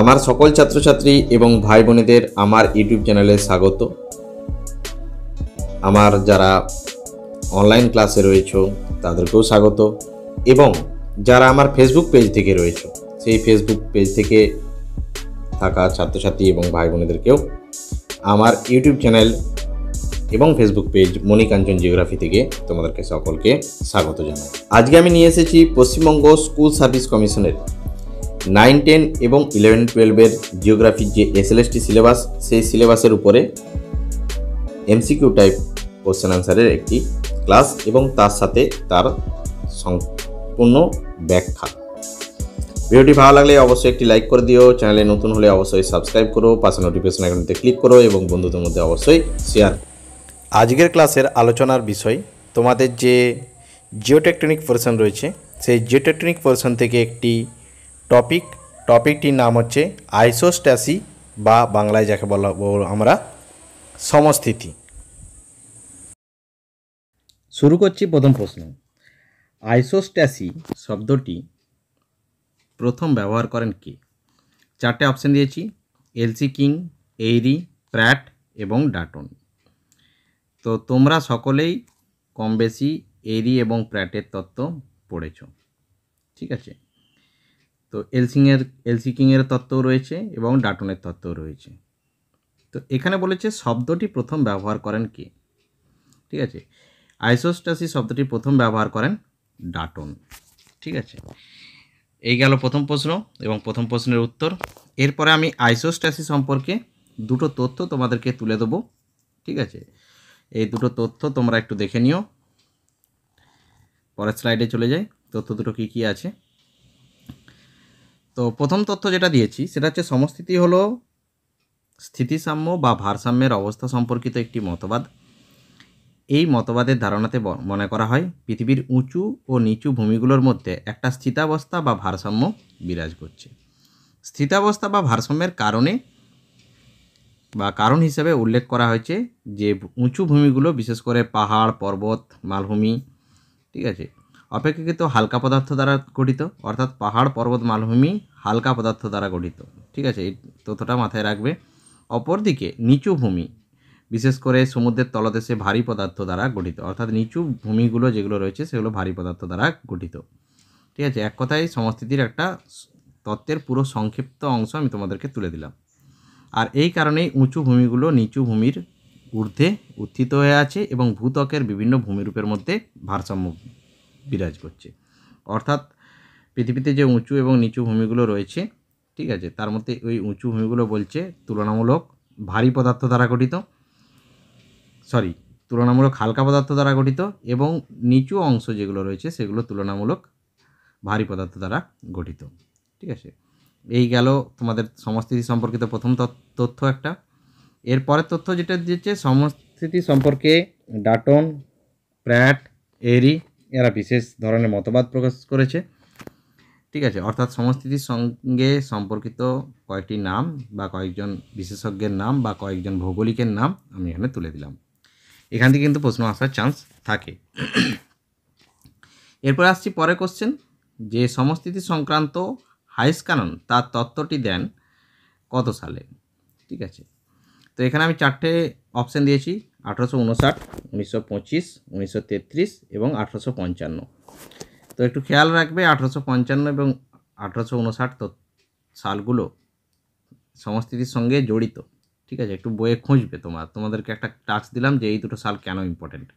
আমার সকল ছাত্রছাত্রী এবং ভাই বোনেদের আমার ইউটিউব চ্যানেলে স্বাগত আমার যারা অনলাইন ক্লাসে রয়েছ তাদেরকেও স্বাগত এবং যারা আমার ফেসবুক পেজ থেকে রয়েছ সেই ফেসবুক পেজ থেকে থাকা ছাত্রছাত্রী এবং ভাই বোনেদেরকেও আমার ইউটিউব চ্যানেল এবং ফেসবুক পেজ মণিকাঞ্চন জিওগ্রাফি থেকে তোমাদেরকে সকলকে স্বাগত জানাই আজকে আমি নিয়ে এসেছি পশ্চিমবঙ্গ স্কুল সার্ভিস কমিশনের নাইন টেন এবং ইলেভেন টুয়েলভের জিওগ্রাফির যে এসএলএসটি সিলেবাস সেই সিলেবাসের উপরে এমসিকিউ টাইপ কোশ্চেন আনসারের একটি ক্লাস এবং তার সাথে তার সম্পূর্ণ ব্যাখ্যা ভিডিওটি ভালো লাগলে অবশ্যই একটি লাইক করে দিও চ্যানেলে নতুন হলে অবশ্যই সাবস্ক্রাইব করো পাশে নোটিফিকেশন আইকনটিতে ক্লিক করো এবং বন্ধুদের মধ্যে অবশ্যই শেয়ার আজকের ক্লাসের আলোচনার বিষয় তোমাদের যে জিওটেকটনিক পোর্শন রয়েছে সেই জিওটেকটনিক পোর্শন থেকে একটি টপিক টপিকটির নাম হচ্ছে আইসোস্ট্যাসি বা বাংলায় যাকে বলা আমরা সমস্থিতি শুরু করছি প্রথম প্রশ্ন আইসোস্ট্যাসি শব্দটি প্রথম ব্যবহার করেন কে চারটে অপশান দিয়েছি এলসি কিং এইরি প্র্যাট এবং ডাটন তো তোমরা সকলেই কম বেশি এরি এবং প্র্যাটের তত্ত্ব পড়েছ ঠিক আছে তো এলসিংয়ের কিংয়ের তত্ত্ব রয়েছে এবং ডাটনের তত্ত্বও রয়েছে তো এখানে বলেছে শব্দটি প্রথম ব্যবহার করেন কে ঠিক আছে আইসোস্টাসি শব্দটি প্রথম ব্যবহার করেন ডাটন ঠিক আছে এই গেল প্রথম প্রশ্ন এবং প্রথম প্রশ্নের উত্তর এরপরে আমি আইসোস্ট্যাসি সম্পর্কে দুটো তথ্য তোমাদেরকে তুলে দেবো ঠিক আছে এই দুটো তথ্য তোমরা একটু দেখে নিও পরের স্লাইডে চলে যাই তথ্য দুটো কী কী আছে তো প্রথম তথ্য যেটা দিয়েছি সেটা হচ্ছে সমস্থিতি হল স্থিতিসাম্য বা ভারসাম্যের অবস্থা সম্পর্কিত একটি মতবাদ এই মতবাদের ধারণাতে মনে করা হয় পৃথিবীর উঁচু ও নিচু ভূমিগুলোর মধ্যে একটা স্থিতাবস্থা বা ভারসাম্য বিরাজ করছে স্থিতাবস্থা বা ভারসাম্যের কারণে বা কারণ হিসেবে উল্লেখ করা হয়েছে যে উঁচু ভূমিগুলো বিশেষ করে পাহাড় পর্বত মালভূমি ঠিক আছে অপেক্ষাকৃত হালকা পদার্থ দ্বারা গঠিত অর্থাৎ পাহাড় পর্বত মালভূমি হালকা পদার্থ দ্বারা গঠিত ঠিক আছে এই তথ্যটা মাথায় রাখবে অপরদিকে নিচু ভূমি বিশেষ করে সমুদ্রের তলদেশে ভারী পদার্থ দ্বারা গঠিত অর্থাৎ নিচু ভূমিগুলো যেগুলো রয়েছে সেগুলো ভারী পদার্থ দ্বারা গঠিত ঠিক আছে এক কথায় সমস্থিতির একটা তত্ত্বের পুরো সংক্ষিপ্ত অংশ আমি তোমাদেরকে তুলে দিলাম আর এই কারণেই উঁচু ভূমিগুলো নিচু ভূমির ঊর্ধ্বে উত্থিত হয়ে আছে এবং ভূত্বকের বিভিন্ন ভূমিরূপের মধ্যে ভারসাম্য বিরাজ করছে অর্থাৎ পৃথিবীতে যে উঁচু এবং নিচু ভূমিগুলো রয়েছে ঠিক আছে তার মধ্যে ওই উঁচু ভূমিগুলো বলছে তুলনামূলক ভারী পদার্থ দ্বারা গঠিত সরি তুলনামূলক হালকা পদার্থ দ্বারা গঠিত এবং নিচু অংশ যেগুলো রয়েছে সেগুলো তুলনামূলক ভারী পদার্থ দ্বারা গঠিত ঠিক আছে এই গেল তোমাদের সমস্থিতি সম্পর্কিত প্রথম তথ্য একটা এরপরের তথ্য যেটা দিচ্ছে সমস্থিতি সম্পর্কে ডাটন প্র্যাট এরি এরা বিশেষ ধরনের মতবাদ প্রকাশ করেছে ঠিক আছে অর্থাৎ সংস্কৃতির সঙ্গে সম্পর্কিত কয়েকটি নাম বা কয়েকজন বিশেষজ্ঞের নাম বা কয়েকজন ভৌগোলিকের নাম আমি এখানে তুলে দিলাম এখান থেকে কিন্তু প্রশ্ন আসার চান্স থাকে এরপর আসছি পরে কোশ্চেন যে সমস্থিতি সংক্রান্ত হাইস কানন তার তত্ত্বটি দেন কত সালে ঠিক আছে তো এখানে আমি চারটে অপশান দিয়েছি আঠারোশো উনষাট উনিশশো পঁচিশ উনিশশো তেত্রিশ এবং আঠারোশো পঞ্চান্ন তো একটু খেয়াল রাখবে আঠারোশো পঞ্চান্ন এবং আঠারোশো উনষাট তো সালগুলো সংস্কৃতির সঙ্গে জড়িত ঠিক আছে একটু বইয়ে খুঁজবে তোমার তোমাদেরকে একটা টাচ দিলাম যে এই দুটো সাল কেন ইম্পর্টেন্ট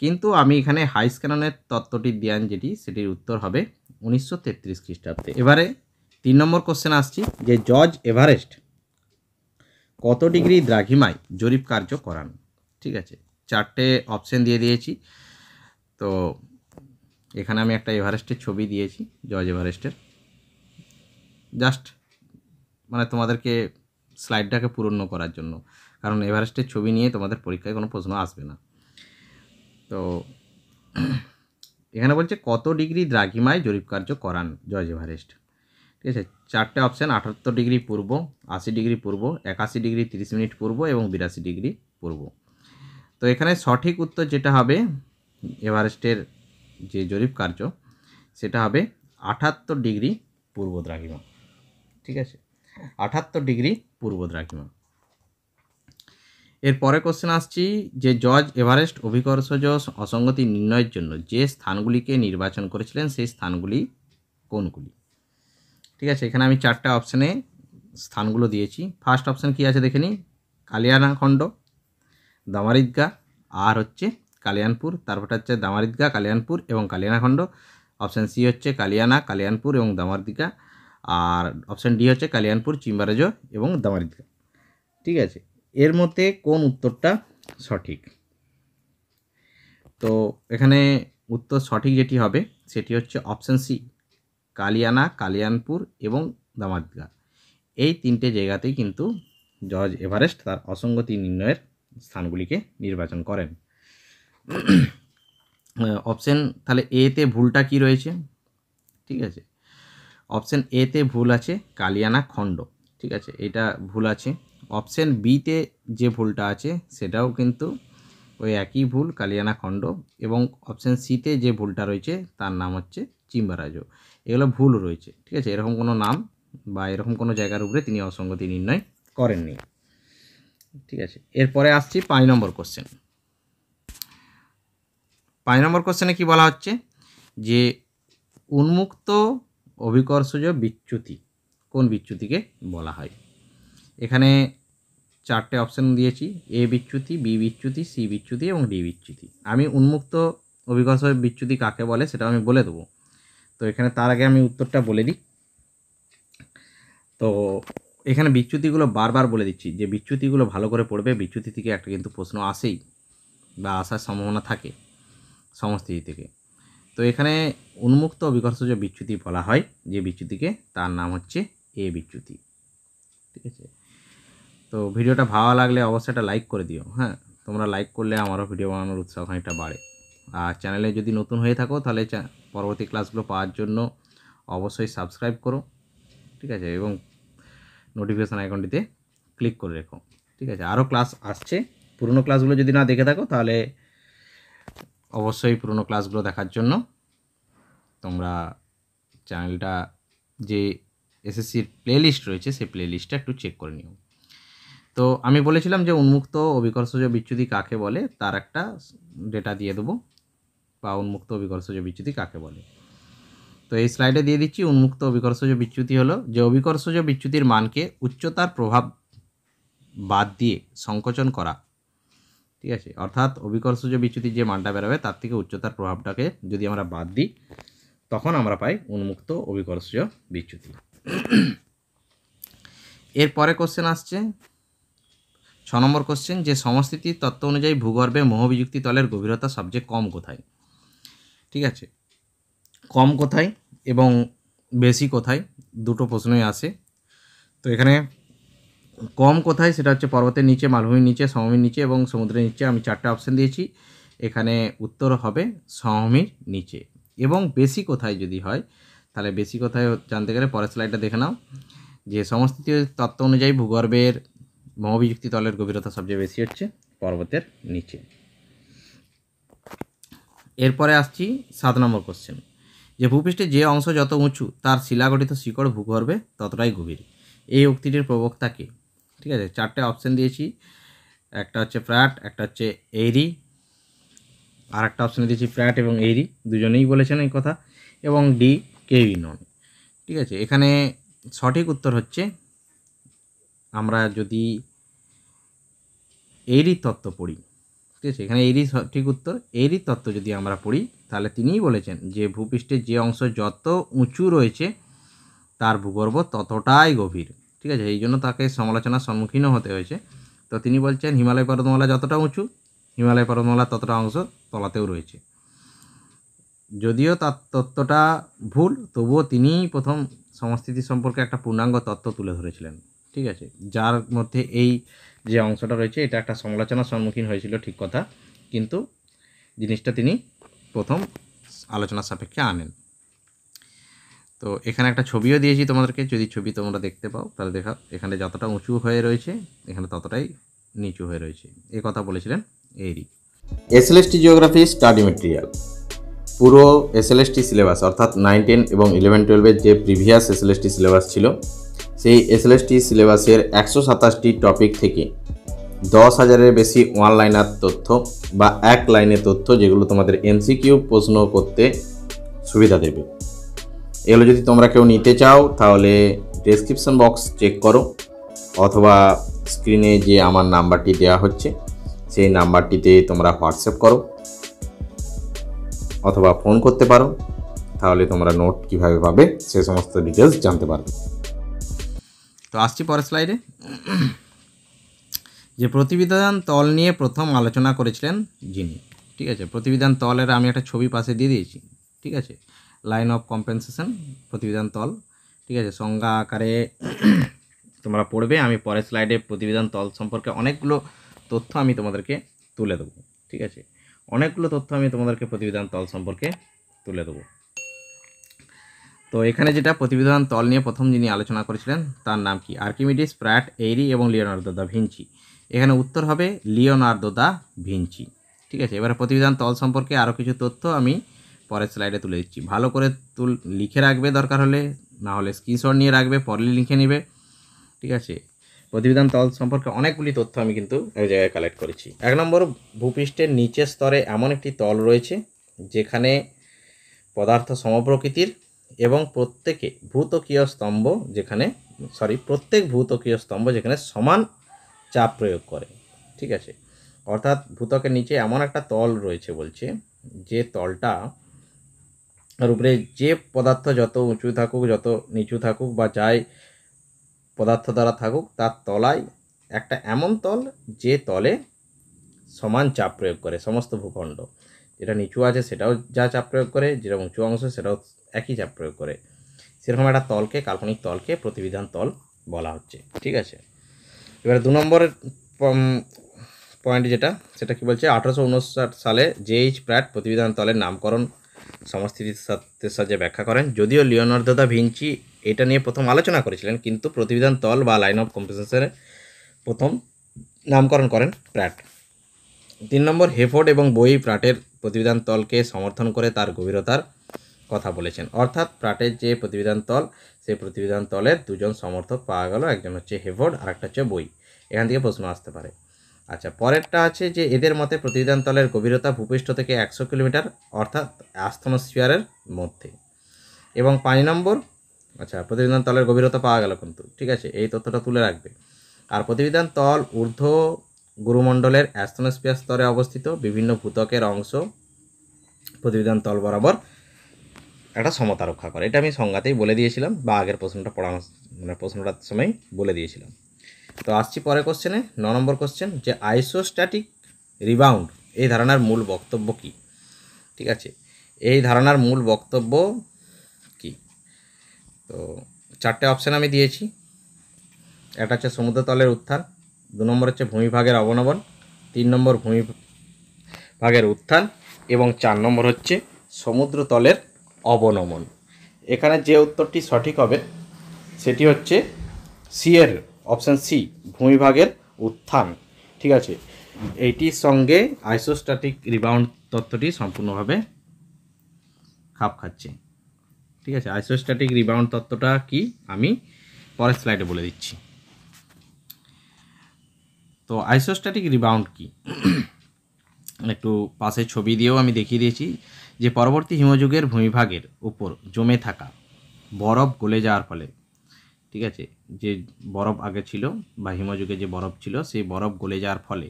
কিন্তু আমি এখানে হাইস ক্যাননের তত্ত্বটি দেয়ান যেটি সেটির উত্তর হবে উনিশশো তেত্রিশ খ্রিস্টাব্দে এবারে তিন নম্বর কোশ্চেন আসছি যে জর্জ এভারেস্ট কত ডিগ্রি দ্রাঘিমায় জরিপ কার্য করান ঠিক আছে চারটে অপশান দিয়ে দিয়েছি তো এখানে আমি একটা এভারেস্টের ছবি দিয়েছি জর্জ এভারেস্টের জাস্ট মানে তোমাদেরকে স্লাইডটাকে পূরণ করার জন্য কারণ এভারেস্টের ছবি নিয়ে তোমাদের পরীক্ষায় কোনো প্রশ্ন আসবে না তো এখানে বলছে কত ডিগ্রি দ্রাঘিমায় জরিপ কার্য করান জর্জ এভারেস্ট ঠিক আছে চারটে অপশান আঠাত্তর ডিগ্রি পূর্ব আশি ডিগ্রি পূর্ব একাশি ডিগ্রি তিরিশ মিনিট পূর্ব এবং বিরাশি ডিগ্রি পূর্ব তো এখানে সঠিক উত্তর যেটা হবে এভারেস্টের যে জরিপ কার্য সেটা হবে আঠাত্তর ডিগ্রি পূর্ব দ্রাঘিমা ঠিক আছে আঠাত্তর ডিগ্রি পূর্ব দ্রাঘিমা এরপরে কোশ্চেন আসছি যে জজ এভারেস্ট অভিকর্ষজ অসঙ্গতি নির্ণয়ের জন্য যে স্থানগুলিকে নির্বাচন করেছিলেন সেই স্থানগুলি কোনগুলি ঠিক আছে এখানে আমি চারটা অপশানে স্থানগুলো দিয়েছি ফার্স্ট অপশান কি আছে দেখে নিই কালিয়ানাখণ্ড দামারিদগা আর হচ্ছে কালিয়ানপুর তারপর হচ্ছে দামারিদগা কালিয়ানপুর এবং কালিয়ানাখণ্ড অপশান সি হচ্ছে কালিয়ানা কালিয়ানপুর এবং দামারদিকা আর অপশান ডি হচ্ছে কালিয়ানপুর চিম্বারাজ এবং দামারিদগা ঠিক আছে এর মধ্যে কোন উত্তরটা সঠিক তো এখানে উত্তর সঠিক যেটি হবে সেটি হচ্ছে অপশান সি কালিয়ানা কালিয়ানপুর এবং দামারদিঘা এই তিনটে জায়গাতেই কিন্তু জর্জ এভারেস্ট তার অসঙ্গতি নির্ণয়ের স্থানগুলিকে নির্বাচন করেন অপশন তাহলে এতে ভুলটা কি রয়েছে ঠিক আছে অপশন এতে ভুল আছে কালিয়ানা খণ্ড ঠিক আছে এটা ভুল আছে অপশন বিতে যে ভুলটা আছে সেটাও কিন্তু ওই একই ভুল কালিয়ানা খণ্ড এবং অপশন সিতে যে ভুলটা রয়েছে তার নাম হচ্ছে চিম্বারাজ এগুলো ভুল রয়েছে ঠিক আছে এরকম কোনো নাম বা এরকম কোনো জায়গার উপরে তিনি অসঙ্গতি নির্ণয় করেননি ঠিক আছে এরপরে আসছি পাঁচ নম্বর কোশ্চেন পাঁচ নম্বর কোশ্চেনে কি বলা হচ্ছে যে উন্মুক্ত অভিকর্ষজ বিচ্যুতি কোন বিচ্যুতিকে বলা হয় এখানে চারটে অপশান দিয়েছি এ বিচ্যুতি বি বিচ্যুতি সি বিচ্যুতি এবং ডি বিচ্যুতি আমি উন্মুক্ত অভিকর্ষ বিচ্যুতি কাকে বলে সেটা আমি বলে দেবো তো এখানে তার আগে আমি উত্তরটা বলে দিই তো এখানে বিচ্যুতিগুলো বারবার বলে দিচ্ছি যে বিচ্যুতিগুলো ভালো করে পড়বে বিচ্যুতি থেকে একটা কিন্তু প্রশ্ন আসেই বা আসার সম্ভাবনা থাকে সমস্তি থেকে তো এখানে উন্মুক্ত বিকর্ষজ বিচ্যুতি বলা হয় যে বিচ্যুতিকে তার নাম হচ্ছে এ বিচ্যুতি ঠিক আছে তো ভিডিওটা ভালো লাগলে অবশ্যই একটা লাইক করে দিও হ্যাঁ তোমরা লাইক করলে আমারও ভিডিও বানানোর উৎসাহ খানিকটা বাড়ে আর চ্যানেলে যদি নতুন হয়ে থাকো তাহলে পরবর্তী ক্লাসগুলো পাওয়ার জন্য অবশ্যই সাবস্ক্রাইব করো ঠিক আছে এবং নোটিফিকেশান আইকনটিতে ক্লিক করে রেখো ঠিক আছে আরও ক্লাস আসছে পুরনো ক্লাসগুলো যদি না দেখে থাকো তাহলে অবশ্যই পুরনো ক্লাসগুলো দেখার জন্য তোমরা চ্যানেলটা যে এসএসসির প্লে লিস্ট রয়েছে সেই প্লে লিস্টটা একটু চেক করে নিও তো আমি বলেছিলাম যে উন্মুক্ত অভিকর্ষজ বিচ্যুতি কাকে বলে তার একটা ডেটা দিয়ে দেবো বা উন্মুক্ত অবিকর্ষজ বিচ্যুতি কাকে বলে তো এই স্লাইডে দিয়ে দিচ্ছি উন্মুক্ত অভিকর্ষজ বিচ্যুতি হলো যে অভিকর্ষজ বিচ্যুতির মানকে উচ্চতার প্রভাব বাদ দিয়ে সংকোচন করা ঠিক আছে অর্থাৎ অভিকর্ষজ বিচ্যুতির যে মানটা বেরোবে তার থেকে উচ্চতার প্রভাবটাকে যদি আমরা বাদ দিই তখন আমরা পাই উন্মুক্ত অভিকর্ষজ বিচ্যুতি এরপরে কোশ্চেন আসছে ছ নম্বর কোশ্চেন যে সমস্থিতি তত্ত্ব অনুযায়ী ভূগর্ভে মোহবিযুক্তি তলের গভীরতা সবচেয়ে কম কোথায় ঠিক আছে কম কোথায় এবং বেশি কোথায় দুটো প্রশ্নই আসে তো এখানে কম কোথায় সেটা হচ্ছে পর্বতের নিচে মালভূমির নিচে সমভূমির নিচে এবং সমুদ্রের নিচে আমি চারটা অপশান দিয়েছি এখানে উত্তর হবে সমভূমির নিচে এবং বেশি কোথায় যদি হয় তাহলে বেশি কোথায় জানতে গেলে পরের স্লাইডটা দেখে নাও যে সমস্ত তত্ত্ব অনুযায়ী ভূগর্ভের মহাবিযুক্তি তলের গভীরতা সবচেয়ে বেশি হচ্ছে পর্বতের নিচে এরপরে আসছি সাত নম্বর কোশ্চেন যে ভূপৃষ্ঠের যে অংশ যত উঁচু তার শিলাগঠিত শিকড় ভূগর্ভে ততটাই গভীর এই উক্তিটির প্রবক্তাকে ঠিক আছে চারটে অপশন দিয়েছি একটা হচ্ছে প্র্যাট একটা হচ্ছে এইরি আর একটা অপশান দিয়েছি ফ্র্যাট এবং এইরি দুজনেই বলেছেন এই কথা এবং ডি কেউই নন ঠিক আছে এখানে সঠিক উত্তর হচ্ছে আমরা যদি এরই তত্ত্ব পড়ি ঠিক আছে এখানে এরই সঠিক উত্তর এরই তত্ত্ব যদি আমরা পড়ি তাহলে তিনিই বলেছেন যে ভূপৃষ্ঠের যে অংশ যত উঁচু রয়েছে তার ভূগর্ভ ততটাই গভীর ঠিক আছে এই জন্য তাকে সমালোচনার সম্মুখীনও হতে হয়েছে তো তিনি বলছেন হিমালয় পর্বতমালা যতটা উঁচু হিমালয় পর্বতমালা ততটা অংশ তলাতেও রয়েছে যদিও তার তত্ত্বটা ভুল তবুও তিনি প্রথম সংস্কৃতি সম্পর্কে একটা পূর্ণাঙ্গ তত্ত্ব তুলে ধরেছিলেন ঠিক আছে যার মধ্যে এই যে অংশটা রয়েছে এটা একটা সমালোচনার সম্মুখীন হয়েছিল ঠিক কথা কিন্তু জিনিসটা তিনি প্রথম আলোচনার সাপেক্ষে আনেন তো এখানে একটা ছবিও দিয়েছি তোমাদেরকে যদি ছবি তোমরা দেখতে পাও তাহলে দেখা এখানে যতটা উঁচু হয়ে রয়েছে এখানে ততটাই নিচু হয়ে রয়েছে এ কথা বলেছিলেন এরই এসএলএসটি জিওগ্রাফি স্টাডি মেটেরিয়াল পুরো এসএলএসটি সিলেবাস অর্থাৎ নাইন টেন এবং ইলেভেন টুয়েলভের যে প্রিভিয়াস এসএলএসটি সিলেবাস ছিল সেই এসএলএসটি সিলেবাসের একশো সাতাশটি টপিক থেকে দশ হাজারের বেশি ওয়ান লাইনার তথ্য বা এক লাইনের তথ্য যেগুলো তোমাদের এনসিকিউ প্রশ্ন করতে সুবিধা দেবে এগুলো যদি তোমরা কেউ নিতে চাও তাহলে ডেসক্রিপশন বক্স চেক করো অথবা স্ক্রিনে যে আমার নাম্বারটি দেওয়া হচ্ছে সেই নাম্বারটিতে তোমরা হোয়াটসঅ্যাপ করো অথবা ফোন করতে পারো তাহলে তোমরা নোট কিভাবে পাবে সে সমস্ত ডিটেলস জানতে পারবে তো আসছি পরের স্লাইডে যে প্রতিবিধান তল নিয়ে প্রথম আলোচনা করেছিলেন যিনি ঠিক আছে প্রতিবিধান তলের আমি একটা ছবি পাশে দিয়ে দিয়েছি ঠিক আছে লাইন অফ কম্পেনসেশন প্রতিবিধান তল ঠিক আছে সংজ্ঞা আকারে তোমরা পড়বে আমি পরের স্লাইডে প্রতিবিধান তল সম্পর্কে অনেকগুলো তথ্য আমি তোমাদেরকে তুলে দেবো ঠিক আছে অনেকগুলো তথ্য আমি তোমাদেরকে প্রতিবিধান তল সম্পর্কে তুলে দেবো তো এখানে যেটা প্রতিবেদন তল নিয়ে প্রথম যিনি আলোচনা করেছিলেন তার নাম কি আর্কিমিডিস প্রায়ট এইরি এবং লিওনার্দো দা ভিঞ্চি এখানে উত্তর হবে লিওনার্দো দা ভিঞ্চি ঠিক আছে এবারে প্রতিবেদন তল সম্পর্কে আরও কিছু তথ্য আমি পরের স্লাইডে তুলে দিচ্ছি ভালো করে তুল লিখে রাখবে দরকার হলে না হলে স্ক্রিনশট নিয়ে রাখবে পরে লিখে নেবে ঠিক আছে প্রতিবেদন তল সম্পর্কে অনেকগুলি তথ্য আমি কিন্তু এক জায়গায় কালেক্ট করেছি এক নম্বর ভূপৃষ্ঠের নিচের স্তরে এমন একটি তল রয়েছে যেখানে পদার্থ সমপ্রকৃতির এবং প্রত্যেকে ভূতকীয় স্তম্ভ যেখানে সরি প্রত্যেক ভূতকীয় স্তম্ভ যেখানে সমান চাপ প্রয়োগ করে ঠিক আছে অর্থাৎ ভূতকের নিচে এমন একটা তল রয়েছে বলছে যে তলটা উপরে যে পদার্থ যত উঁচু থাকুক যত নিচু থাকুক বা যাই পদার্থ দ্বারা থাকুক তার তলায় একটা এমন তল যে তলে সমান চাপ প্রয়োগ করে সমস্ত ভূখণ্ড যেটা নিচু আছে সেটাও যা চাপ প্রয়োগ করে যেটা উঁচু অংশ সেটাও একই চাপ প্রয়োগ করে সেরকম একটা তলকে কাল্পনিক তলকে প্রতিবিধান তল বলা হচ্ছে ঠিক আছে এবারে দু নম্বরের পয়েন্ট যেটা সেটা কি বলছে আঠারোশো সালে জে এইচ প্র্যাট প্রতিবিধান তলের নামকরণ সমস্থিতির সাহায্যে ব্যাখ্যা করেন যদিও লিওনার্দো দা ভিঞ্চি এটা নিয়ে প্রথম আলোচনা করেছিলেন কিন্তু প্রতিবিধান তল বা লাইন অফ কম্পোজিশনের প্রথম নামকরণ করেন প্র্যাট তিন নম্বর হেফোর্ড এবং বই প্রাটের প্রতিবিধান তলকে সমর্থন করে তার গভীরতার কথা বলেছেন অর্থাৎ প্রাটের যে প্রতিবিধান তল সেই প্রতিবিধান তলের দুজন সমর্থক পাওয়া গেল একজন হচ্ছে হেভোর্ড আর একটা হচ্ছে বই এখান থেকে প্রশ্ন আসতে পারে আচ্ছা পরেরটা আছে যে এদের মতে প্রতিবিধান তলের গভীরতা ভূপৃষ্ঠ থেকে একশো কিলোমিটার অর্থাৎ আস্থনোস্ফিয়ারের মধ্যে এবং পাঁচ নম্বর আচ্ছা প্রতিবিধান তলের গভীরতা পাওয়া গেল কিন্তু ঠিক আছে এই তথ্যটা তুলে রাখবে আর প্রতিবিধান তল ঊর্ধ্ব গুরুমণ্ডলের অ্যাস্ট্রোনোস্পিয়ার স্তরে অবস্থিত বিভিন্ন ভূতকের অংশ প্রতিবেদন তল বরাবর একটা সমতা রক্ষা করে এটা আমি সংজ্ঞাতেই বলে দিয়েছিলাম বা আগের প্রশ্নটা পড়ানো মানে প্রশ্নটার সময় বলে দিয়েছিলাম তো আসছি পরের কোশ্চেনে ন নম্বর কোশ্চেন যে আইসোস্ট্যাটিক রিবাউন্ড এই ধারণার মূল বক্তব্য কি ঠিক আছে এই ধারণার মূল বক্তব্য কি তো চারটে অপশান আমি দিয়েছি একটা হচ্ছে সমুদ্রতলের উত্থান দু নম্বর হচ্ছে ভূমিভাগের অবনমন তিন নম্বর ভূমি ভাগের উত্থান এবং চার নম্বর হচ্ছে সমুদ্র তলের অবনমন এখানে যে উত্তরটি সঠিক হবে সেটি হচ্ছে সি এর অপশান সি ভূমিভাগের উত্থান ঠিক আছে এইটির সঙ্গে আইসোস্ট্যাটিক রিবাউন্ড তত্ত্বটি সম্পূর্ণভাবে খাপ খাচ্ছে ঠিক আছে আইসোস্ট্যাটিক রিবাউন্ড তত্ত্বটা কি আমি পরের স্লাইডে বলে দিচ্ছি তো আইসোস্ট্যাটিক রিবাউন্ড কি একটু পাশে ছবি দিয়েও আমি দেখিয়ে দিয়েছি যে পরবর্তী হিমযুগের ভূমিভাগের উপর জমে থাকা বরফ গলে যাওয়ার ফলে ঠিক আছে যে বরফ আগে ছিল বা হিমযুগে যে বরফ ছিল সেই বরফ গলে যাওয়ার ফলে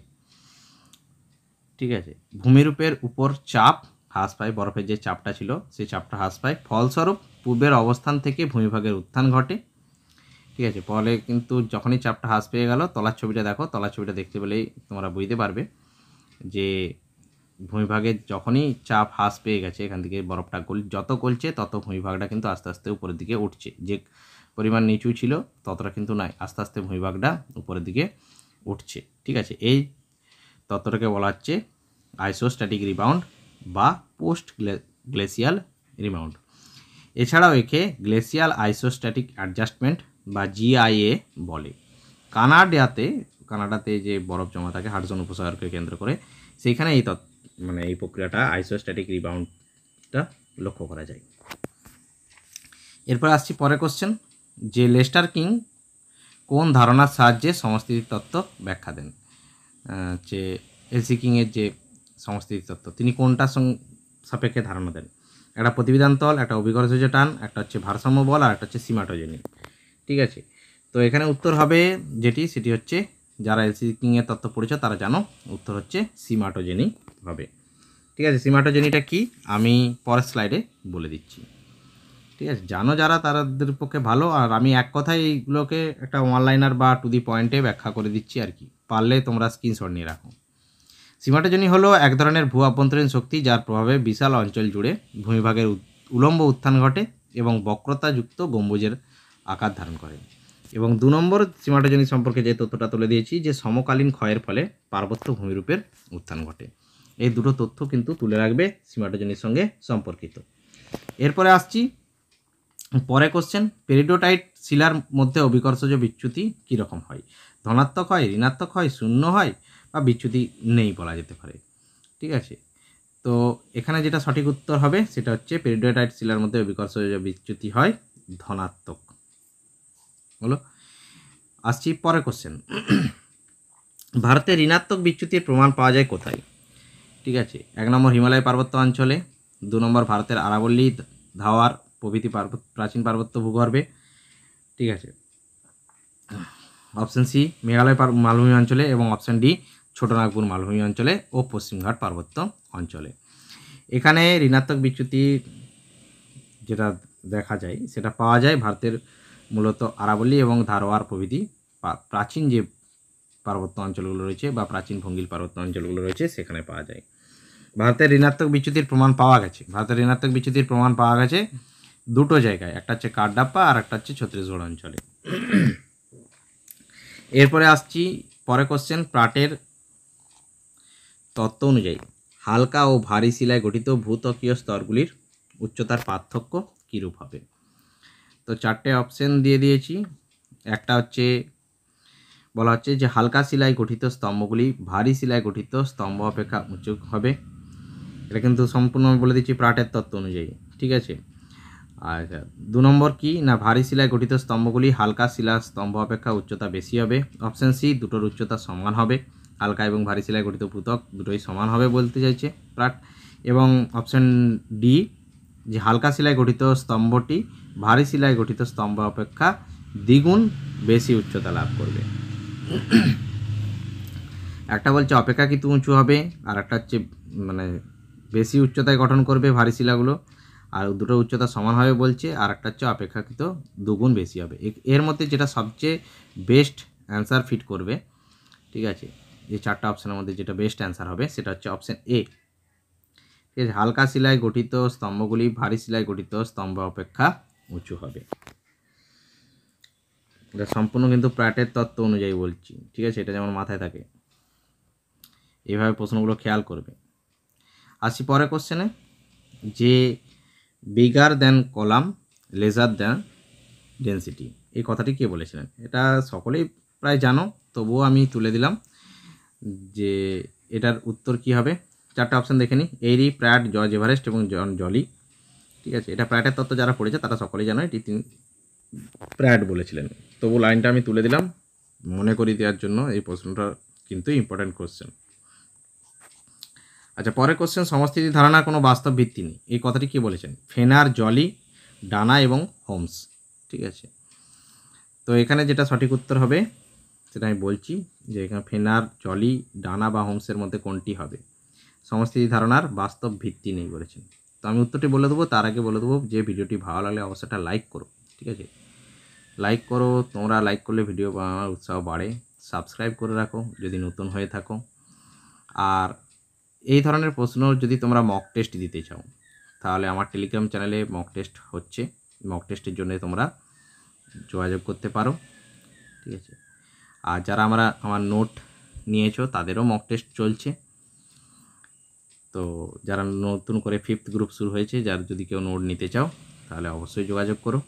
ঠিক আছে ভূমিরূপের উপর চাপ হ্রাস পায় বরফের যে চাপটা ছিল সেই চাপটা হ্রাস পায় ফলস্বরূপ পূর্বের অবস্থান থেকে ভূমিভাগের উত্থান ঘটে ঠিক আছে পরে কিন্তু যখনই চাপটা হ্রাস পেয়ে গেল তলার ছবিটা দেখো তলার ছবিটা দেখতে পেলেই তোমরা বুঝতে পারবে যে ভূমিভাগের যখনই চাপ হ্রাস পেয়ে গেছে এখান থেকে বরফটা গল যত গলছে তত ভূমিভাগটা কিন্তু আস্তে আস্তে উপরের দিকে উঠছে যে পরিমাণ নিচু ছিল ততটা কিন্তু নয় আস্তে আস্তে ভূমিভাগটা উপরের দিকে উঠছে ঠিক আছে এই তত্ত্বটাকে বলা হচ্ছে আইসোস্ট্যাটিক রিবাউন্ড বা পোস্ট গ্লেসিয়াল রিবাউন্ড এছাড়াও একে গ্লেসিয়াল আইসোস্ট্যাটিক অ্যাডজাস্টমেন্ট বা জিআইএ বলে কানাডাতে কানাডাতে যে বরফ জমা থাকে হাডসন উপসাগরকে কেন্দ্র করে সেইখানে এই তৎ মানে এই প্রক্রিয়াটা আইসোস্ট্যাটিক রিবাউন্ডটা লক্ষ্য করা যায় এরপর আসছি পরে কোশ্চেন যে লেস্টার কিং কোন ধারণার সাহায্যে সংস্কৃতি তত্ত্ব ব্যাখ্যা দেন যে এলসি কিংয়ের যে সংস্কৃতি তত্ত্ব তিনি কোনটা সাপেক্ষে ধারণা দেন একটা প্রতিবিধান তল একটা অভিগরজ টান একটা হচ্ছে ভারসাম্য বল আর একটা হচ্ছে সিমাটোজেনিক ঠিক আছে তো এখানে উত্তর হবে যেটি সেটি হচ্ছে যারা এলসি কিংয়ের তত্ত্ব পরিচয় তারা জানো উত্তর হচ্ছে সিমাটোজেনি হবে ঠিক আছে সিমাটোজেনিটা কি আমি পরের স্লাইডে বলে দিচ্ছি ঠিক আছে জানো যারা তাদের পক্ষে ভালো আর আমি এক কথায় এইগুলোকে একটা অনলাইনার বা টু দি পয়েন্টে ব্যাখ্যা করে দিচ্ছি আর কি পারলে তোমরা স্ক্রিনশট নিয়ে রাখো সিমাটোজেনি হলো এক ধরনের ভূ আভ্যন্তরীণ শক্তি যার প্রভাবে বিশাল অঞ্চল জুড়ে ভূমিভাগের উলম্ব উত্থান ঘটে এবং বক্রতাযুক্ত গম্বুজের আকার ধারণ করে এবং দু নম্বর সীমাটোজনি সম্পর্কে যে তথ্যটা তুলে দিয়েছি যে সমকালীন ক্ষয়ের ফলে পার্বত্য ভূমিরূপের উত্থান ঘটে এই দুটো তথ্য কিন্তু তুলে রাখবে সীমাটোজনির সঙ্গে সম্পর্কিত এরপরে আসছি পরে কোশ্চেন পেরিডোটাইট শিলার মধ্যে অবিকর্ষজ বিচ্যুতি কীরকম হয় ধনাত্মক হয় ঋণাত্মক হয় শূন্য হয় বা বিচ্যুতি নেই বলা যেতে পারে ঠিক আছে তো এখানে যেটা সঠিক উত্তর হবে সেটা হচ্ছে পেরিডোটাইট শিলার মধ্যে অবিকর্ষজ বিচ্যুতি হয় ধনাত্মক হলো আসছি পরে কোশ্চেন ভারতে ঋণাত্মক বিচ্যুতির প্রমাণ পাওয়া যায় কোথায় ঠিক আছে এক নম্বর হিমালয় পার্বত্য অঞ্চলে দু নম্বর ভারতের আরাবল্লী ধাওয়ার প্রভৃতি প্রাচীন পার্বত্য ভূগর্ভে ঠিক আছে অপশান সি মেঘালয় মালভূমি অঞ্চলে এবং অপশান ডি ছোটনাগপুর মালভূমি অঞ্চলে ও পশ্চিমঘাট পার্বত্য অঞ্চলে এখানে ঋণাত্মক বিচ্যুতি যেটা দেখা যায় সেটা পাওয়া যায় ভারতের মূলত আরাবলি এবং ধারোয়ার প্রভৃতি প্রাচীন যে পার্বত্য অঞ্চলগুলো রয়েছে বা প্রাচীন ভঙ্গিল পার্বত্য অঞ্চলগুলো রয়েছে সেখানে পাওয়া যায় ভারতের ঋণাত্মক বিচ্যুতির প্রমাণ পাওয়া গেছে ভারতের ঋণাত্মক বিচ্যুতির প্রমাণ পাওয়া গেছে দুটো জায়গায় একটা হচ্ছে কাডাপ্পা আর একটা হচ্ছে ছত্রিশগড় অঞ্চলে এরপরে আসছি পরে কোশ্চেন প্রাটের তত্ত্ব অনুযায়ী হালকা ও ভারী শিলায় গঠিত ভূত্বকীয় স্তরগুলির উচ্চতার পার্থক্য কীরূপ হবে তো চারটে অপশন দিয়ে দিয়েছি একটা হচ্ছে বলা হচ্ছে যে হালকা শিলায় গঠিত স্তম্ভগুলি ভারী শিলায় গঠিত স্তম্ভ অপেক্ষা উঁচু হবে এটা কিন্তু সম্পূর্ণ বলে দিচ্ছি প্রাটের তত্ত্ব অনুযায়ী ঠিক আছে আচ্ছা দু নম্বর কি না ভারী শিলায় গঠিত স্তম্ভগুলি হালকা শিলা স্তম্ভ অপেক্ষা উচ্চতা বেশি হবে অপশান সি দুটোর উচ্চতা সমান হবে হালকা এবং ভারী শিলায় গঠিত পৃথক দুটোই সমান হবে বলতে চাইছে প্রাট এবং অপশান ডি যে হালকা শিলায় গঠিত স্তম্ভটি ভারী শিলায় গঠিত স্তম্ভ অপেক্ষা দ্বিগুণ বেশি উচ্চতা লাভ করবে একটা বলছে অপেক্ষাকৃত উঁচু হবে আর একটা হচ্ছে মানে বেশি উচ্চতায় গঠন করবে ভারী শিলাগুলো আর দুটো উচ্চতা সমান হবে বলছে আর একটা হচ্ছে অপেক্ষাকৃত দুগুণ বেশি হবে এর মধ্যে যেটা সবচেয়ে বেস্ট অ্যান্সার ফিট করবে ঠিক আছে এই চারটা অপশানের মধ্যে যেটা বেস্ট অ্যান্সার হবে সেটা হচ্ছে অপশান এ এর হালকা শিলায় গঠিত স্তম্ভগুলি ভারী শিলায় গঠিত স্তম্ভ অপেক্ষা উঁচু হবে এটা সম্পূর্ণ কিন্তু প্রাটের তত্ত্ব অনুযায়ী বলছি ঠিক আছে এটা যেমন মাথায় থাকে এইভাবে প্রশ্নগুলো খেয়াল করবে আসি পরে কোশ্চেনে যে bigger than column lesser than density এই কথাটি কে বলেছিলেন এটা সকলেই প্রায় জানো তবুও আমি তুলে দিলাম যে এটার উত্তর কি হবে চারটা অপশান দেখে নিই এরি প্র্যাট জর্জ এভারেস্ট এবং জন জলি ঠিক আছে এটা প্রায়ডের তত্ত্ব যারা পড়েছে তারা সকলেই জানো এটি তিনি প্রায়ড বলেছিলেন তবু লাইনটা আমি তুলে দিলাম মনে করিয়ে দেওয়ার জন্য এই প্রশ্নটা কিন্তু ইম্পর্ট্যান্ট কোশ্চেন আচ্ছা পরের কোশ্চেন সমস্থিতি ধারণা কোনো বাস্তব ভিত্তি নেই এই কথাটি কি বলেছেন ফেনার জলি ডানা এবং হোমস ঠিক আছে তো এখানে যেটা সঠিক উত্তর হবে সেটা আমি বলছি যে এখানে ফেনার জলি ডানা বা হোমসের মধ্যে কোনটি হবে সমস্তি ধারণার বাস্তব ভিত্তি নেই বলেছেন তো আমি উত্তরটি বলে দেবো তার আগে বলে দেবো যে ভিডিওটি ভালো লাগলে অবশ্যই একটা লাইক করো ঠিক আছে লাইক করো তোমরা লাইক করলে ভিডিও বানানোর উৎসাহ বাড়ে সাবস্ক্রাইব করে রাখো যদি নতুন হয়ে থাকো আর এই ধরনের প্রশ্ন যদি তোমরা মক টেস্ট দিতে চাও তাহলে আমার টেলিগ্রাম চ্যানেলে মক টেস্ট হচ্ছে মক টেস্টের জন্য তোমরা যোগাযোগ করতে পারো ঠিক আছে আর যারা আমরা আমার নোট নিয়েছো তাদেরও মক টেস্ট চলছে তো যারা নতুন করে ফিফথ গ্রুপ শুরু হয়েছে যার যদি কেউ নোট নিতে চাও তাহলে অবশ্যই যোগাযোগ করো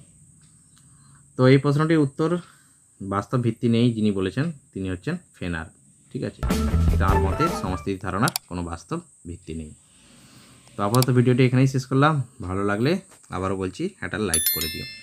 তো এই প্রশ্নটির উত্তর বাস্তব ভিত্তি নেই যিনি বলেছেন তিনি হচ্ছেন ফেনার ঠিক আছে তার মতে সমস্ত ধারণার কোনো বাস্তব ভিত্তি নেই তো আপাতত ভিডিওটি এখানেই শেষ করলাম ভালো লাগলে আবারও বলছি একটা লাইক করে দিও